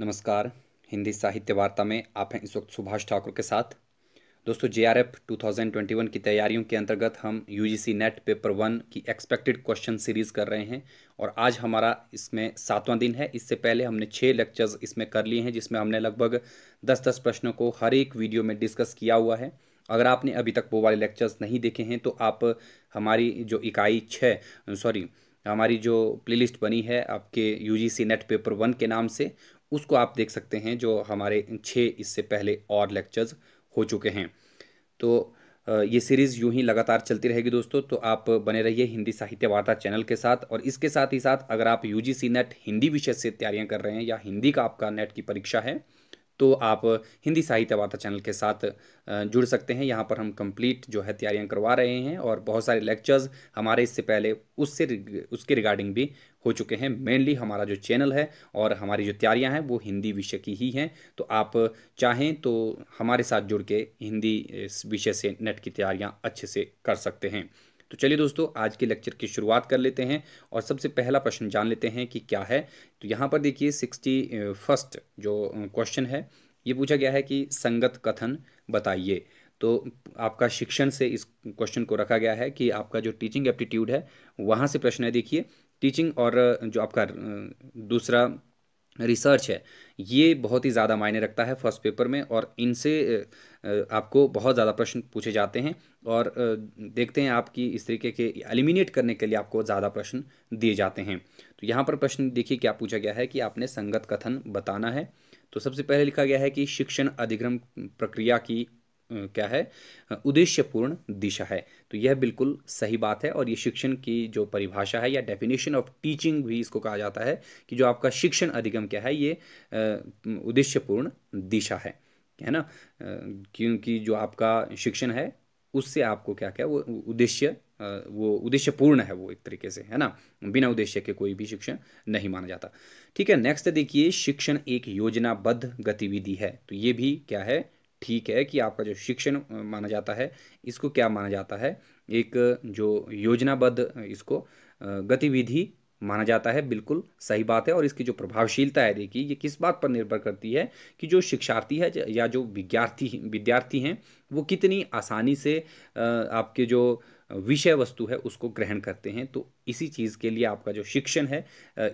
नमस्कार हिंदी साहित्य वार्ता में आप हैं इस वक्त सुभाष ठाकुर के साथ दोस्तों J R F two thousand twenty one की तैयारियों के अंतर्गत हम U G C NET paper one की एक्सपेक्टेड क्वेश्चन सीरीज़ कर रहे हैं और आज हमारा इसमें सातवां दिन है इससे पहले हमने छः लेक्चर्स इसमें कर लिए हैं जिसमें हमने लगभग दस दस प्रश्नों को हर एक वीडियो में डिस्कस किया हुआ है अगर आपने अभी तक वो वाले लेक्चर्स नहीं देखे हैं तो आप हमारी जो इकाई छः सॉरी हमारी जो प्लेलिस्ट बनी है आपके यूजीसी नेट पेपर वन के नाम से उसको आप देख सकते हैं जो हमारे छः इससे पहले और लेक्चर्स हो चुके हैं तो ये सीरीज़ यूं ही लगातार चलती रहेगी दोस्तों तो आप बने रहिए हिंदी साहित्य वार्ता चैनल के साथ और इसके साथ ही साथ अगर आप यू जी नेट हिंदी विषय से तैयारियाँ कर रहे हैं या हिंदी का आपका नेट की परीक्षा है तो आप हिंदी साहित्य वार्ता चैनल के साथ जुड़ सकते हैं यहाँ पर हम कंप्लीट जो है तैयारियाँ करवा रहे हैं और बहुत सारे लेक्चर्स हमारे इससे पहले उससे उसके रिगार्डिंग भी हो चुके हैं मेनली हमारा जो चैनल है और हमारी जो तैयारियाँ हैं वो हिंदी विषय की ही हैं तो आप चाहें तो हमारे साथ जुड़ के हिंदी विषय से नेट की तैयारियाँ अच्छे से कर सकते हैं तो चलिए दोस्तों आज के लेक्चर की शुरुआत कर लेते हैं और सबसे पहला प्रश्न जान लेते हैं कि क्या है तो यहाँ पर देखिए सिक्सटी फर्स्ट जो क्वेश्चन है ये पूछा गया है कि संगत कथन बताइए तो आपका शिक्षण से इस क्वेश्चन को रखा गया है कि आपका जो टीचिंग एप्टीट्यूड है वहाँ से प्रश्न है देखिए टीचिंग और जो आपका दूसरा रिसर्च है ये बहुत ही ज़्यादा मायने रखता है फर्स्ट पेपर में और इनसे आपको बहुत ज़्यादा प्रश्न पूछे जाते हैं और देखते हैं आपकी इस तरीके के एलिमिनेट करने के लिए आपको ज़्यादा प्रश्न दिए जाते हैं तो यहाँ पर प्रश्न देखिए क्या पूछा गया है कि आपने संगत कथन बताना है तो सबसे पहले लिखा गया है कि शिक्षण अधिग्रम प्रक्रिया की क्या है उद्देश्यपूर्ण दिशा है तो यह बिल्कुल सही बात है और ये शिक्षण की जो परिभाषा है या डेफिनेशन ऑफ टीचिंग भी इसको कहा जाता है कि जो आपका शिक्षण अधिगम क्या है ये उद्देश्यपूर्ण दिशा है है ना क्योंकि जो आपका शिक्षण है उससे आपको क्या क्या वो उद्देश्य वो उद्देश्यपूर्ण है वो एक तरीके से है ना बिना उद्देश्य के कोई भी शिक्षण नहीं माना जाता ठीक है नेक्स्ट देखिए शिक्षण एक योजनाबद्ध गतिविधि है तो ये भी क्या है ठीक है कि आपका जो शिक्षण माना जाता है इसको क्या माना जाता है एक जो योजनाबद्ध इसको गतिविधि माना जाता है बिल्कुल सही बात है और इसकी जो प्रभावशीलता है देखिए ये किस बात पर निर्भर करती है कि जो शिक्षार्थी है या जो विद्यार्थी विद्यार्थी हैं वो कितनी आसानी से आपके जो विषय वस्तु है उसको ग्रहण करते हैं तो इसी चीज़ के लिए आपका जो शिक्षण है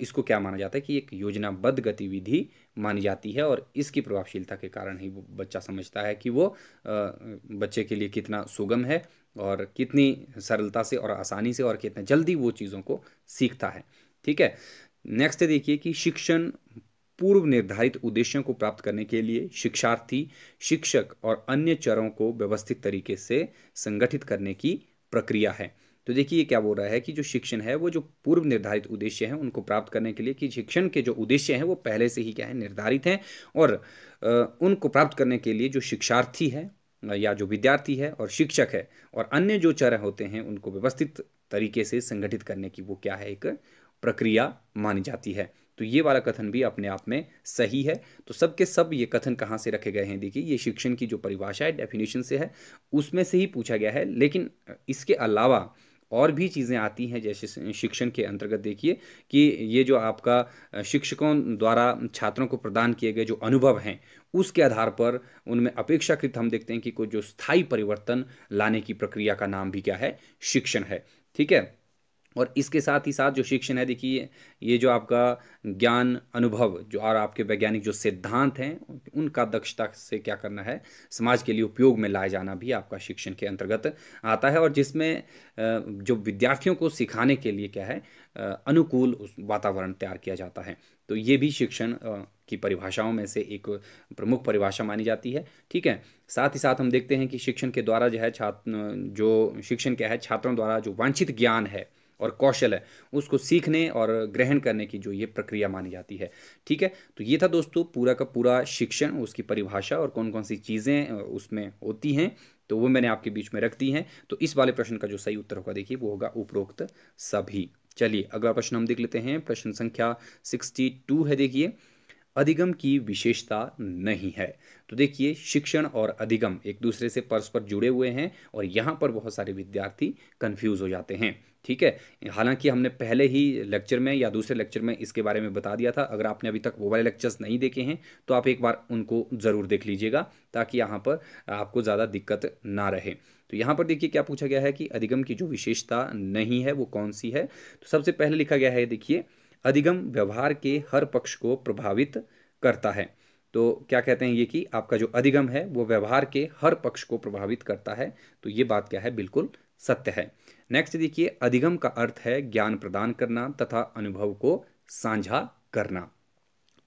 इसको क्या माना जाता है कि एक योजनाबद्ध गतिविधि मानी जाती है और इसकी प्रभावशीलता के कारण ही वो बच्चा समझता है कि वो बच्चे के लिए कितना सुगम है और कितनी सरलता से और आसानी से और कितना जल्दी वो चीज़ों को सीखता है ठीक है नेक्स्ट देखिए कि शिक्षण पूर्व निर्धारित उद्देश्यों को प्राप्त करने के लिए शिक्षार्थी शिक्षक और अन्य चरों को व्यवस्थित तरीके से संगठित करने की प्रक्रिया है तो देखिए क्या बोल रहा है कि जो शिक्षण है वो जो पूर्व निर्धारित उद्देश्य हैं उनको प्राप्त करने के लिए कि शिक्षण के जो उद्देश्य हैं वो पहले से ही क्या है निर्धारित हैं और उनको प्राप्त करने के लिए जो शिक्षार्थी है या जो विद्यार्थी है और शिक्षक है और अन्य जो चर होते हैं उनको व्यवस्थित तरीके से संगठित करने की वो क्या है एक प्रक्रिया मानी जाती है तो ये वाला कथन भी अपने आप में सही है तो सबके सब ये कथन कहाँ से रखे गए हैं देखिए ये शिक्षण की जो परिभाषा है डेफिनेशन से है उसमें से ही पूछा गया है लेकिन इसके अलावा और भी चीज़ें आती हैं जैसे शिक्षण के अंतर्गत देखिए कि ये जो आपका शिक्षकों द्वारा छात्रों को प्रदान किए गए जो अनुभव हैं उसके आधार पर उनमें अपेक्षाकृत हम देखते हैं कि कोई जो स्थायी परिवर्तन लाने की प्रक्रिया का नाम भी क्या है शिक्षण है ठीक है और इसके साथ ही साथ जो शिक्षण है देखिए ये जो आपका ज्ञान अनुभव जो और आपके वैज्ञानिक जो सिद्धांत हैं उनका दक्षता से क्या करना है समाज के लिए उपयोग में लाया जाना भी आपका शिक्षण के अंतर्गत आता है और जिसमें जो विद्यार्थियों को सिखाने के लिए क्या है अनुकूल वातावरण तैयार किया जाता है तो ये भी शिक्षण की परिभाषाओं में से एक प्रमुख परिभाषा मानी जाती है ठीक है साथ ही साथ हम देखते हैं कि शिक्षण के द्वारा जो है छात्र जो शिक्षण क्या है छात्रों द्वारा जो वांछित ज्ञान है और कौशल है उसको सीखने और ग्रहण करने की जो ये प्रक्रिया मानी जाती है ठीक है तो ये था दोस्तों पूरा का पूरा शिक्षण उसकी परिभाषा और कौन कौन सी चीज़ें उसमें होती हैं तो वो मैंने आपके बीच में रख दी हैं तो इस वाले प्रश्न का जो सही उत्तर होगा देखिए वो होगा उपरोक्त सभी चलिए अगला प्रश्न हम देख लेते हैं प्रश्न संख्या सिक्सटी टू है देखिए अधिगम की विशेषता नहीं है तो देखिए शिक्षण और अधिगम एक दूसरे से परस्पर जुड़े हुए हैं और यहाँ पर बहुत सारे विद्यार्थी कंफ्यूज हो जाते हैं ठीक है हालांकि हमने पहले ही लेक्चर में या दूसरे लेक्चर में इसके बारे में बता दिया था अगर आपने अभी तक वो वाले लेक्चर्स नहीं देखे हैं तो आप एक बार उनको ज़रूर देख लीजिएगा ताकि यहाँ पर आपको ज़्यादा दिक्कत ना रहे तो यहाँ पर देखिए क्या पूछा गया है कि अधिगम की जो विशेषता नहीं है वो कौन सी है तो सबसे पहले लिखा गया है देखिए अधिगम व्यवहार के हर पक्ष को प्रभावित करता है तो क्या कहते हैं ये कि आपका जो अधिगम है वो व्यवहार के हर पक्ष को प्रभावित करता है तो ये बात क्या है बिल्कुल सत्य है नेक्स्ट देखिए अधिगम का अर्थ है ज्ञान प्रदान करना तथा अनुभव को साझा करना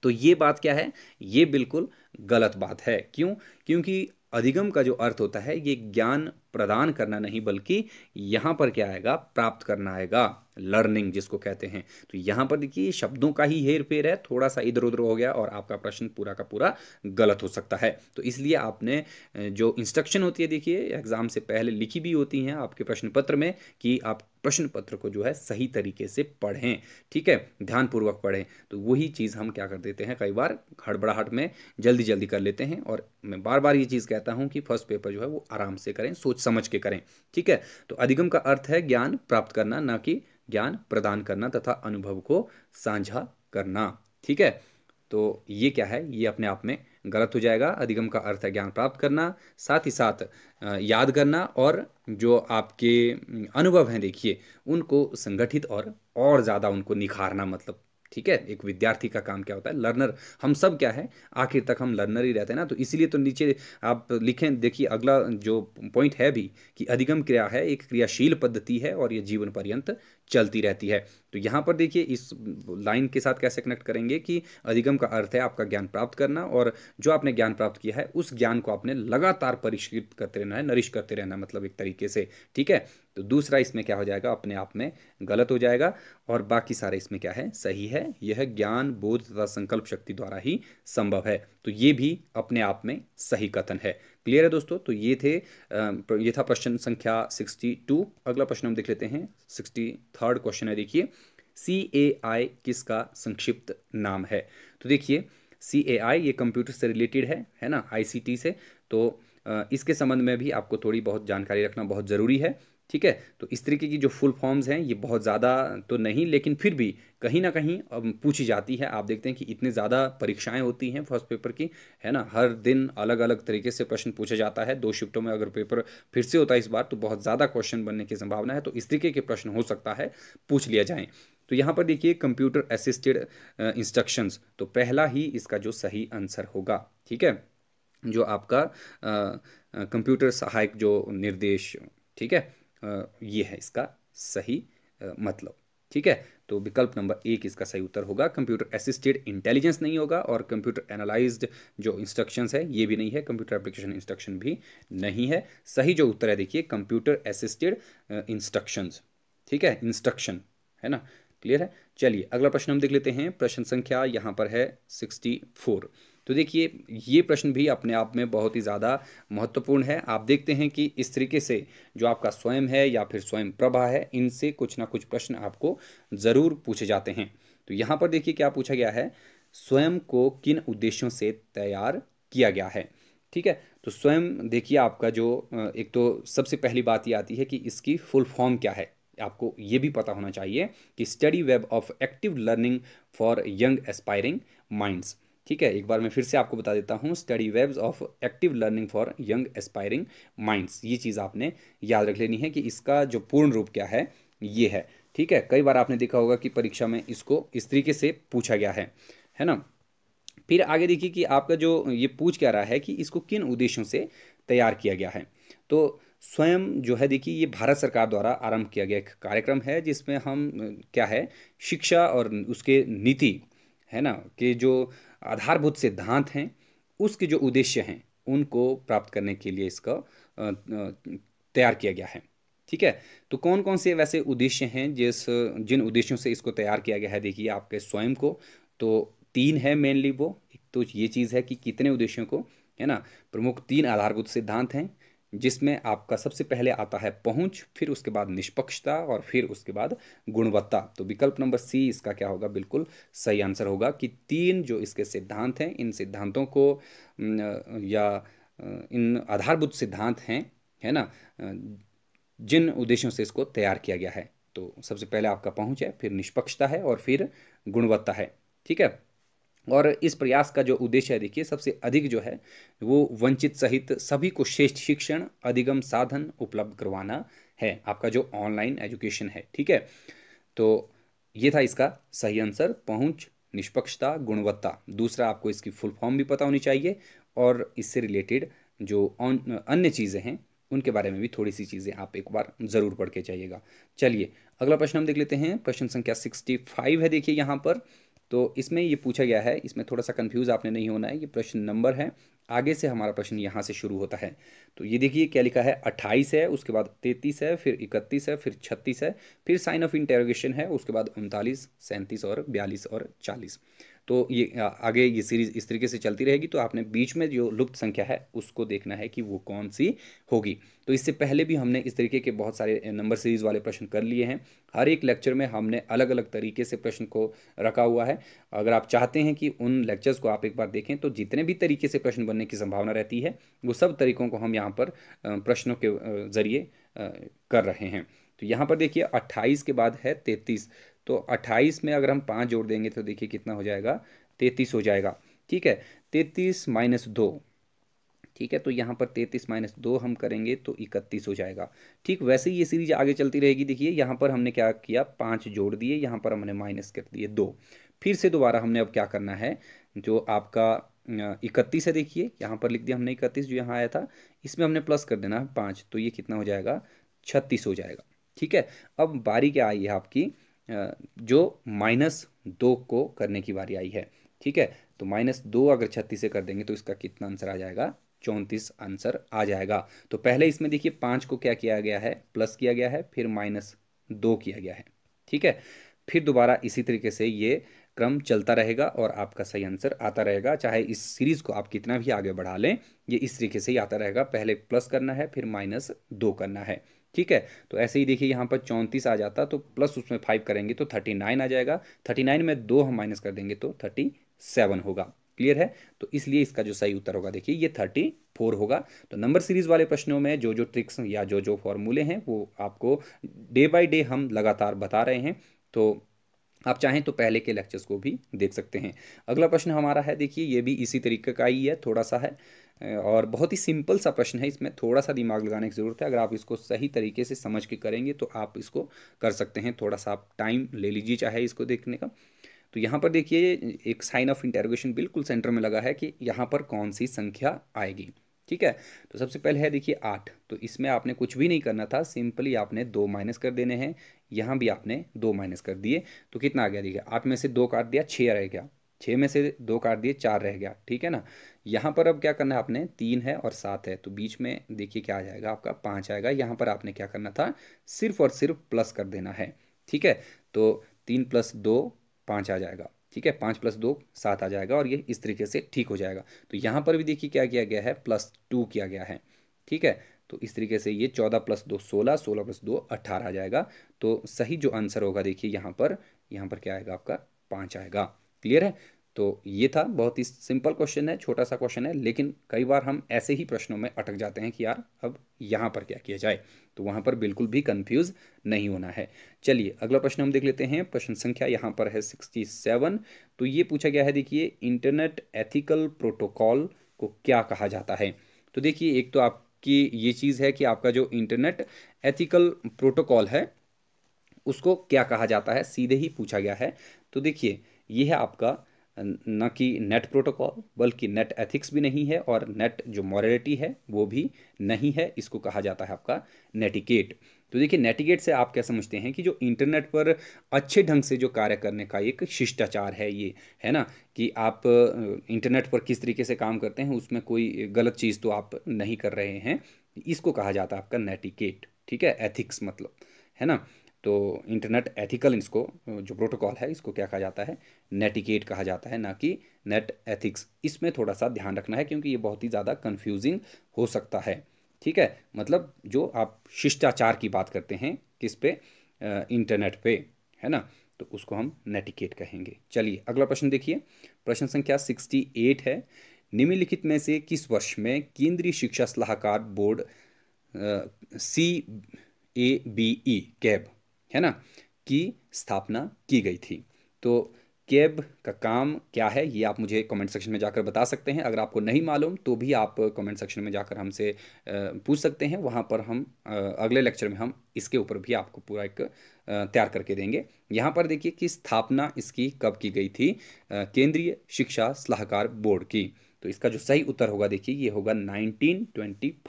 तो ये बात क्या है ये बिल्कुल गलत बात है क्यों क्योंकि अधिगम का जो अर्थ होता है ये ज्ञान प्रदान करना नहीं बल्कि यहां पर क्या आएगा प्राप्त करना आएगा लर्निंग जिसको कहते हैं तो यहां पर देखिए शब्दों का ही हेर फेर है थोड़ा सा इधर उधर हो गया और आपका प्रश्न पूरा का पूरा गलत हो सकता है तो इसलिए आपने जो इंस्ट्रक्शन होती है देखिए एग्ज़ाम से पहले लिखी भी होती हैं आपके प्रश्न पत्र में कि आप प्रश्न पत्र को जो है सही तरीके से पढ़ें ठीक है ध्यानपूर्वक पढ़ें तो वही चीज़ हम क्या कर देते हैं कई बार हड़बड़ाहट में जल्दी जल्दी कर लेते हैं और मैं बार बार ये चीज़ कहता हूँ कि फर्स्ट पेपर जो है वो आराम से करें सोच समझ के करें ठीक है तो अधिगम का अर्थ है ज्ञान प्राप्त करना ना कि ज्ञान प्रदान करना तथा अनुभव को साझा करना ठीक है तो ये क्या है ये अपने आप में गलत हो जाएगा अधिगम का अर्थ है ज्ञान प्राप्त करना साथ ही साथ याद करना और जो आपके अनुभव हैं देखिए उनको संगठित और और ज़्यादा उनको निखारना मतलब ठीक है एक विद्यार्थी का काम क्या होता है लर्नर हम सब क्या है आखिर तक हम लर्नर ही रहते हैं ना तो इसलिए तो नीचे आप लिखें देखिए अगला जो पॉइंट है भी कि अधिगम क्रिया है एक क्रियाशील पद्धति है और ये जीवन पर्यंत चलती रहती है तो यहाँ पर देखिए इस लाइन के साथ कैसे कनेक्ट करेंगे कि अधिगम का अर्थ है आपका ज्ञान प्राप्त करना और जो आपने ज्ञान प्राप्त किया है उस ज्ञान को आपने लगातार परिष्कृत करते रहना है नरिश करते रहना है मतलब एक तरीके से ठीक है तो दूसरा इसमें क्या हो जाएगा अपने आप में गलत हो जाएगा और बाकी सारे इसमें क्या है सही है यह ज्ञान बोध तथा संकल्प शक्ति द्वारा ही संभव है तो ये भी अपने आप में सही कथन है क्लियर है दोस्तों तो ये थे ये था प्रश्न संख्या 62 अगला प्रश्न हम देख लेते हैं 63 क्वेश्चन है देखिए सी ए आई किसका संक्षिप्त नाम है तो देखिए सी ए आई ये कंप्यूटर से रिलेटेड है है ना आई सी टी से तो इसके संबंध में भी आपको थोड़ी बहुत जानकारी रखना बहुत ज़रूरी है ठीक है तो इस तरीके की जो फुल फॉर्म्स हैं ये बहुत ज़्यादा तो नहीं लेकिन फिर भी कहीं ना कहीं अब पूछी जाती है आप देखते हैं कि इतने ज़्यादा परीक्षाएं होती हैं फर्स्ट पेपर की है ना हर दिन अलग अलग तरीके से प्रश्न पूछा जाता है दो शिफ्टों में अगर पेपर फिर से होता है इस बार तो बहुत ज़्यादा क्वेश्चन बनने की संभावना है तो इस तरीके के प्रश्न हो सकता है पूछ लिया जाए तो यहाँ पर देखिए कंप्यूटर असिस्टेड इंस्ट्रक्शंस तो पहला ही इसका जो सही आंसर होगा ठीक है जो आपका कंप्यूटर सहायक जो निर्देश ठीक है ये है इसका सही मतलब ठीक है तो विकल्प नंबर एक इसका सही उत्तर होगा कंप्यूटर असिस्टेड इंटेलिजेंस नहीं होगा और कंप्यूटर एनालाइज्ड जो इंस्ट्रक्शंस है ये भी नहीं है कंप्यूटर एप्लीकेशन इंस्ट्रक्शन भी नहीं है सही जो उत्तर है देखिए कंप्यूटर असिस्टेड इंस्ट्रक्शंस ठीक है इंस्ट्रक्शन है ना क्लियर है चलिए अगला प्रश्न हम देख लेते हैं प्रश्न संख्या यहाँ पर है सिक्सटी फोर तो देखिए ये प्रश्न भी अपने आप में बहुत ही ज़्यादा महत्वपूर्ण है आप देखते हैं कि इस तरीके से जो आपका स्वयं है या फिर स्वयं प्रभा है इनसे कुछ ना कुछ प्रश्न आपको ज़रूर पूछे जाते हैं तो यहाँ पर देखिए क्या पूछा गया है स्वयं को किन उद्देश्यों से तैयार किया गया है ठीक है तो स्वयं देखिए आपका जो एक तो सबसे पहली बात ये आती है कि इसकी फुल फॉर्म क्या है आपको ये भी पता होना चाहिए कि study web of active learning for young aspiring minds ठीक है एक बार मैं फिर से आपको बता देता हूँ study webs of active learning for young aspiring minds ये चीज़ आपने याद रख लेनी है कि इसका जो पूर्ण रूप क्या है ये है ठीक है कई बार आपने देखा होगा कि परीक्षा में इसको इस तरीके से पूछा गया है है ना फिर आगे देखिए कि आपका जो ये पूछ क्या रहा है कि इसको किन उद्देश्यों से तैयार किया गया है तो स्वयं जो है देखिए ये भारत सरकार द्वारा आरंभ किया गया एक कार्यक्रम है जिसमें हम क्या है शिक्षा और उसके नीति है ना कि जो आधारभूत सिद्धांत हैं उसके जो उद्देश्य हैं उनको प्राप्त करने के लिए इसका तैयार किया गया है ठीक है तो कौन कौन से वैसे उद्देश्य हैं जिस जिन उद्देश्यों से इसको तैयार किया गया है देखिए आपके स्वयं को तो तीन है मेनली वो एक तो ये चीज़ है कि कितने उद्देश्यों को है ना प्रमुख तीन आधारभूत सिद्धांत हैं जिसमें आपका सबसे पहले आता है पहुंच फिर उसके बाद निष्पक्षता और फिर उसके बाद गुणवत्ता तो विकल्प नंबर सी इसका क्या होगा बिल्कुल सही आंसर होगा कि तीन जो इसके सिद्धांत हैं इन सिद्धांतों को या इन आधारभूत सिद्धांत हैं है ना जिन उद्देश्यों से इसको तैयार किया गया है तो सबसे पहले आपका पहुंच है फिर निष्पक्षता है और फिर गुणवत्ता है ठीक है और इस प्रयास का जो उद्देश्य है देखिए सबसे अधिक जो है वो वंचित सहित सभी को श्रेष्ठ शिक्षण अधिगम साधन उपलब्ध करवाना है आपका जो ऑनलाइन एजुकेशन है ठीक है तो ये था इसका सही आंसर पहुंच निष्पक्षता गुणवत्ता दूसरा आपको इसकी फुल फॉर्म भी पता होनी चाहिए और इससे रिलेटेड जो अन्य चीज़ें हैं उनके बारे में भी थोड़ी सी चीज़ें आप एक बार ज़रूर पढ़ के जाइएगा चलिए अगला प्रश्न हम देख लेते हैं प्रश्न संख्या सिक्सटी फाइव है देखिए यहाँ पर तो इसमें ये पूछा गया है इसमें थोड़ा सा कंफ्यूज आपने नहीं होना है ये प्रश्न नंबर है आगे से हमारा प्रश्न यहाँ से शुरू होता है तो ये देखिए क्या लिखा है अट्ठाईस है उसके बाद तैंतीस है फिर इकतीस है फिर छत्तीस है फिर साइन ऑफ इंटेरोगेशन है उसके बाद उनतालीस सैंतीस और बयालीस और चालीस तो ये आगे ये सीरीज़ इस तरीके से चलती रहेगी तो आपने बीच में जो लुप्त संख्या है उसको देखना है कि वो कौन सी होगी तो इससे पहले भी हमने इस तरीके के बहुत सारे नंबर सीरीज़ वाले प्रश्न कर लिए हैं हर एक लेक्चर में हमने अलग अलग तरीके से प्रश्न को रखा हुआ है अगर आप चाहते हैं कि उन लेक्चर्स को आप एक बार देखें तो जितने भी तरीके से प्रश्न बनने की संभावना रहती है वो सब तरीकों को हम यहाँ पर प्रश्नों के ज़रिए कर रहे हैं तो यहाँ पर देखिए अट्ठाईस के बाद है तैंतीस तो अट्ठाईस में अगर हम पाँच जोड़ देंगे तो देखिए कितना हो जाएगा तैतीस हो जाएगा ठीक है तैंतीस माइनस दो ठीक है तो यहाँ पर तैतीस माइनस दो हम करेंगे तो इकतीस हो जाएगा ठीक वैसे ही ये सीरीज आगे चलती रहेगी देखिए यहाँ पर हमने क्या किया पाँच जोड़ दिए यहाँ पर हमने माइनस कर दिए दो फिर से दोबारा हमने अब क्या करना है जो आपका इकतीस है देखिए यहाँ पर लिख दिया हमने इकतीस जो यहाँ आया था इसमें हमने प्लस कर देना है पाँच तो ये कितना हो जाएगा छत्तीस हो जाएगा ठीक है अब बारी क्या आई है आपकी जो माइनस दो को करने की बारी आई है ठीक है तो माइनस दो अगर छत्तीस से कर देंगे तो इसका कितना आंसर आ जाएगा चौंतीस आंसर आ जाएगा तो पहले इसमें देखिए पाँच को क्या किया गया है प्लस किया गया है फिर माइनस दो किया गया है ठीक है फिर दोबारा इसी तरीके से ये क्रम चलता रहेगा और आपका सही आंसर आता रहेगा चाहे इस सीरीज़ को आप कितना भी आगे बढ़ा लें ये इस तरीके से ही आता रहेगा पहले प्लस करना है फिर माइनस दो करना है ठीक है तो ऐसे ही देखिए यहाँ पर चौंतीस आ जाता तो प्लस उसमें फाइव करेंगे तो थर्टी नाइन आ जाएगा थर्टी नाइन में दो हम माइनस कर देंगे तो थर्टी सेवन होगा क्लियर है तो इसलिए इसका जो सही उत्तर होगा देखिए ये थर्टी फोर होगा तो नंबर सीरीज वाले प्रश्नों में जो जो ट्रिक्स या जो जो फॉर्मूले हैं वो आपको डे बाई डे हम लगातार बता रहे हैं तो आप चाहें तो पहले के लेक्चर्स को भी देख सकते हैं अगला प्रश्न हमारा है देखिए ये भी इसी तरीके का ही है थोड़ा सा है और बहुत ही सिंपल सा प्रश्न है इसमें थोड़ा सा दिमाग लगाने की ज़रूरत है अगर आप इसको सही तरीके से समझ के करेंगे तो आप इसको कर सकते हैं थोड़ा सा आप टाइम ले लीजिए चाहे इसको देखने का तो यहाँ पर देखिए एक साइन ऑफ इंटेरोगेशन बिल्कुल सेंटर में लगा है कि यहाँ पर कौन सी संख्या आएगी ठीक है तो सबसे पहले है देखिए आठ तो इसमें आपने कुछ भी नहीं करना था सिंपली आपने दो माइनस कर देने हैं यहाँ भी आपने दो माइनस कर दिए तो कितना आ गया देखिए आठ में से दो काट दिया छः रह गया छः में से दो काट दिए चार रह गया ठीक है ना यहाँ पर अब क्या करना है आपने तीन है और सात है तो बीच में देखिए क्या आ जाएगा आपका पाँच आएगा यहाँ पर आपने क्या करना था सिर्फ और सिर्फ प्लस कर देना है ठीक है तो तीन प्लस दो पाँच आ जाएगा ठीक है पाँच प्लस दो सात आ जाएगा और ये इस तरीके से ठीक हो जाएगा तो यहाँ पर भी देखिए क्या किया गया है प्लस टू किया गया है ठीक है तो इस तरीके से ये चौदह प्लस दो सोलह सोलह प्लस दो अट्ठारह आ जाएगा तो सही जो आंसर होगा देखिए यहाँ पर यहाँ पर क्या आएगा आपका पाँच आएगा क्लियर है तो ये था बहुत ही सिंपल क्वेश्चन है छोटा सा क्वेश्चन है लेकिन कई बार हम ऐसे ही प्रश्नों में अटक जाते हैं कि यार अब यहाँ पर क्या किया जाए तो वहाँ पर बिल्कुल भी कंफ्यूज नहीं होना है चलिए अगला प्रश्न हम देख लेते हैं प्रश्न संख्या यहाँ पर है सिक्सटी सेवन तो ये पूछा गया है देखिए इंटरनेट एथिकल प्रोटोकॉल को क्या कहा जाता है तो देखिए एक तो आपकी ये चीज़ है कि आपका जो इंटरनेट एथिकल प्रोटोकॉल है उसको क्या कहा जाता है सीधे ही पूछा गया है तो देखिए ये है आपका न कि नेट प्रोटोकॉल बल्कि नेट एथिक्स भी नहीं है और नेट जो मॉरलिटी है वो भी नहीं है इसको कहा जाता है आपका नेटिकेट तो देखिए नेटिकेट से आप क्या समझते हैं कि जो इंटरनेट पर अच्छे ढंग से जो कार्य करने का एक शिष्टाचार है ये है ना कि आप इंटरनेट पर किस तरीके से काम करते हैं उसमें कोई गलत चीज़ तो आप नहीं कर रहे हैं इसको कहा जाता है आपका नेटिकेट ठीक है एथिक्स मतलब है ना तो इंटरनेट एथिकल इसको जो प्रोटोकॉल है इसको क्या कहा जाता है नेटिकेट कहा जाता है ना कि नेट एथिक्स इसमें थोड़ा सा ध्यान रखना है क्योंकि ये बहुत ही ज़्यादा कन्फ्यूजिंग हो सकता है ठीक है मतलब जो आप शिष्टाचार की बात करते हैं किस पे इंटरनेट पे है ना तो उसको हम नेटिकेट कहेंगे चलिए अगला प्रश्न देखिए प्रश्न संख्या सिक्सटी एट है निम्नलिखित में से किस वर्ष में केंद्रीय शिक्षा सलाहकार board C A B E CABE है ना की स्थापना की गई थी तो कैब का काम क्या है ये आप मुझे कमेंट सेक्शन में जाकर बता सकते हैं अगर आपको नहीं मालूम तो भी आप कमेंट सेक्शन में जाकर हमसे पूछ सकते हैं वहाँ पर हम अगले लेक्चर में हम इसके ऊपर भी आपको पूरा एक तैयार करके देंगे यहाँ पर देखिए कि स्थापना इसकी कब की गई थी केंद्रीय शिक्षा सलाहकार बोर्ड की तो इसका जो सही उत्तर होगा देखिए ये होगा नाइनटीन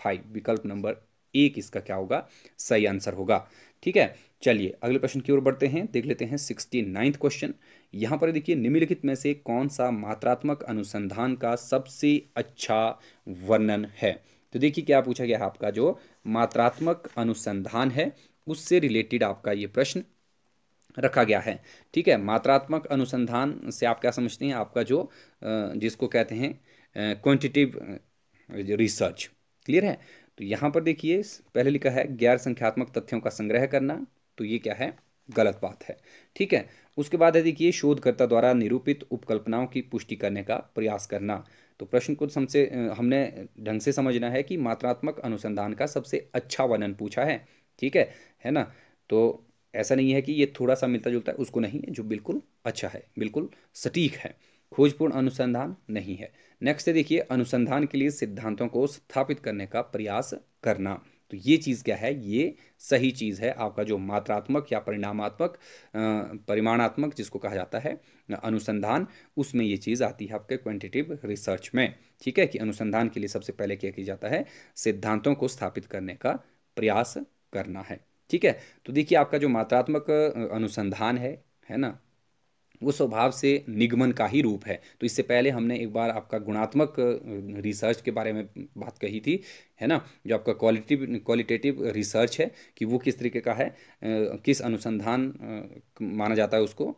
विकल्प नंबर एक इसका क्या होगा सही आंसर होगा ठीक है चलिए अगले प्रश्न की ओर बढ़ते हैं देख लेते हैं सिक्सटी नाइन्थ क्वेश्चन यहाँ पर देखिए निम्नलिखित में से कौन सा मात्रात्मक अनुसंधान का सबसे अच्छा वर्णन है तो देखिए क्या पूछा गया आपका जो मात्रात्मक अनुसंधान है उससे रिलेटेड आपका ये प्रश्न रखा गया है ठीक है मात्रात्मक अनुसंधान से आप क्या समझते हैं आपका जो जिसको कहते हैं क्वान्टिटिव रिसर्च क्लियर है तो यहाँ पर देखिए पहले लिखा है गैर संख्यात्मक तथ्यों का संग्रह करना तो ये क्या है गलत बात है ठीक है उसके बाद है देखिए शोधकर्ता द्वारा निरूपित उपकल्पनाओं की पुष्टि करने का प्रयास करना तो प्रश्न को हमसे हमने ढंग से समझना है कि मात्रात्मक अनुसंधान का सबसे अच्छा वर्णन पूछा है ठीक है है ना तो ऐसा नहीं है कि ये थोड़ा सा मिलता जुलता है उसको नहीं है जो बिल्कुल अच्छा है बिल्कुल सटीक है खोजपूर्ण अनुसंधान नहीं है नेक्स्ट देखिए अनुसंधान के लिए सिद्धांतों को स्थापित करने का प्रयास करना तो ये चीज़ क्या है ये सही चीज़ है आपका जो मात्रात्मक या परिणामात्मक परिमाणात्मक जिसको कहा जाता है अनुसंधान उसमें ये चीज़ आती है आपके क्वांटिटेटिव रिसर्च में ठीक है कि अनुसंधान के लिए सबसे पहले क्या किया जाता है सिद्धांतों को स्थापित करने का प्रयास करना है ठीक है तो देखिए आपका जो मात्रात्मक अनुसंधान है है ना वो स्वभाव से निगमन का ही रूप है तो इससे पहले हमने एक बार आपका गुणात्मक रिसर्च के बारे में बात कही थी है ना जो आपका क्वालिटिव क्वालिटेटिव रिसर्च है कि वो किस तरीके का है किस अनुसंधान माना जाता है उसको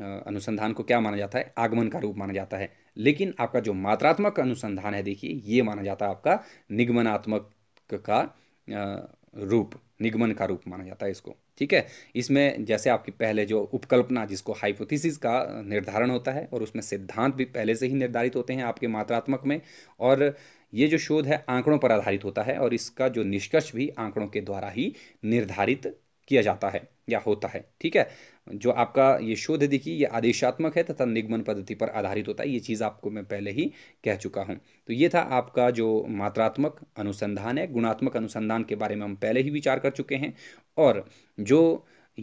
अनुसंधान को क्या माना जाता है आगमन का रूप माना जाता है लेकिन आपका जो मात्रात्मक अनुसंधान है देखिए ये माना जाता है आपका निगमनात्मक का रूप निगमन का रूप माना जाता है इसको ठीक है इसमें जैसे आपकी पहले जो उपकल्पना जिसको हाइपोथेसिस का निर्धारण होता है और उसमें सिद्धांत भी पहले से ही निर्धारित होते हैं आपके मात्रात्मक में और ये जो शोध है आंकड़ों पर आधारित होता है और इसका जो निष्कर्ष भी आंकड़ों के द्वारा ही निर्धारित किया जाता है या होता है ठीक है जो आपका ये शोध देखिए ये आदेशात्मक है तथा निगमन पद्धति पर आधारित होता है ये चीज़ आपको मैं पहले ही कह चुका हूँ तो ये था आपका जो मात्रात्मक अनुसंधान है गुणात्मक अनुसंधान के बारे में हम पहले ही विचार कर चुके हैं और जो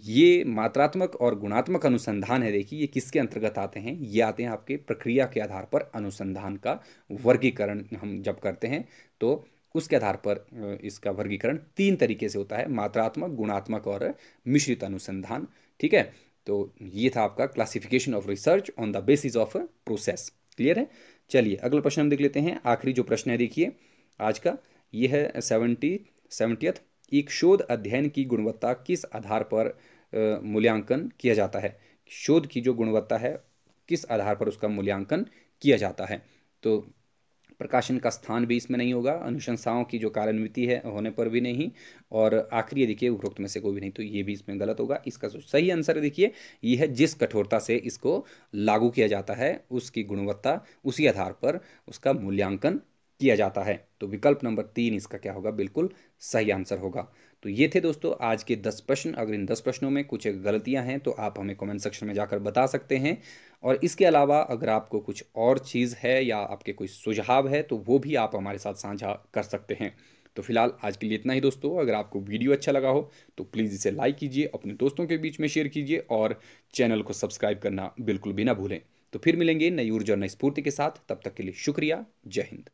ये मात्रात्मक और गुणात्मक अनुसंधान है देखिए ये किसके अंतर्गत आते हैं ये आते हैं आपके प्रक्रिया के आधार पर अनुसंधान का वर्गीकरण हम जब करते हैं तो उसके आधार पर इसका वर्गीकरण तीन तरीके से होता है मात्रात्मक गुणात्मक और मिश्रित अनुसंधान ठीक है तो ये था आपका classification of research on the basis of process clear है चलिए अगला प्रश्न हम देख लेते हैं आखिरी जो प्रश्न है देखिए आज का यह है सेवेंटी सेवेंटियथ एक शोध अध्ययन की गुणवत्ता किस आधार पर मूल्यांकन किया जाता है शोध की जो गुणवत्ता है किस आधार पर उसका मूल्यांकन किया जाता है तो प्रकाशन का स्थान भी इसमें नहीं होगा अनुशंसाओं की जो कार्यान्विति है होने पर भी नहीं और आखिरी देखिए उपरोक्त में से कोई भी नहीं तो ये भी इसमें गलत होगा इसका सही आंसर देखिए ये है जिस कठोरता से इसको लागू किया जाता है उसकी गुणवत्ता उसी आधार पर उसका मूल्यांकन किया जाता है तो विकल्प नंबर तीन इसका क्या होगा बिल्कुल सही आंसर होगा तो ये थे दोस्तों आज के दस प्रश्न अगर इन दस प्रश्नों में कुछ गलतियां हैं तो आप हमें कमेंट सेक्शन में जाकर बता सकते हैं और इसके अलावा अगर आपको कुछ और चीज़ है या आपके कोई सुझाव है तो वो भी आप हमारे साथ साझा कर सकते हैं तो फिलहाल आज के लिए इतना ही दोस्तों अगर आपको वीडियो अच्छा लगा हो तो प्लीज़ इसे लाइक कीजिए अपने दोस्तों के बीच में शेयर कीजिए और चैनल को सब्सक्राइब करना बिल्कुल भी ना भूलें तो फिर मिलेंगे नई ऊर्जा और नई स्फूर्ति के साथ तब तक के लिए शुक्रिया जय हिंद